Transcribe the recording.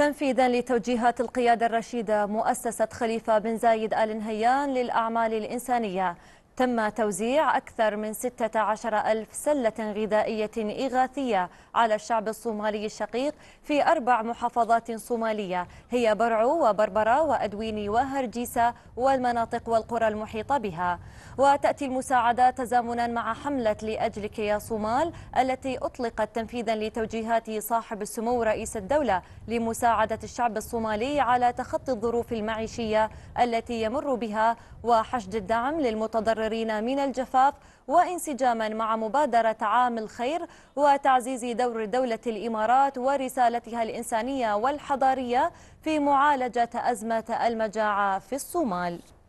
تنفيذا لتوجيهات القيادة الرشيدة مؤسسة خليفة بن زايد آل نهيان للأعمال الإنسانية تم توزيع أكثر من 16 ألف سلة غذائية إغاثية على الشعب الصومالي الشقيق في أربع محافظات صومالية هي برعو وبربرة وأدويني وهرجيسة والمناطق والقرى المحيطة بها وتأتي المساعدات تزامنا مع حملة لأجلك يا صومال التي أطلقت تنفيذا لتوجيهات صاحب السمو رئيس الدولة لمساعدة الشعب الصومالي على تخطي الظروف المعيشية التي يمر بها وحشد الدعم للمتضررين المتضررين من الجفاف وانسجاما مع مبادرة عام الخير وتعزيز دور دولة الإمارات ورسالتها الإنسانية والحضارية في معالجة أزمة المجاعة في الصومال